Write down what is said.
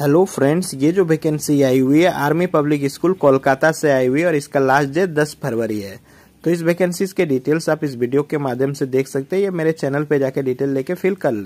hello friends ये जो vacancy आई हुई है आर्मी पब्लिक स्कूल कोलकाता से आई हुई है और इसका लास्ट डेट दस फरवरी है तो इस वैकेंसीज के डिटेल्स आप इस वीडियो के माध्यम से देख सकते हैं या मेरे चैनल पे जाके डिटेल लेके फिल कर लें